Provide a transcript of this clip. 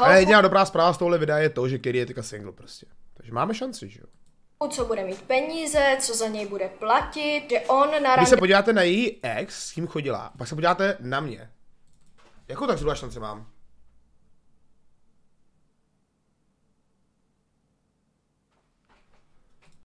Ale jediná dobrá zpráva z tohohle videa je to, že Kerry je teďka single prostě. Takže máme šanci, že jo? co bude mít peníze, co za něj bude platit, že on na rande... Když se podíváte na její ex, s kým chodila, pak se podíváte na mě. Jakou tak zhruba šanci mám?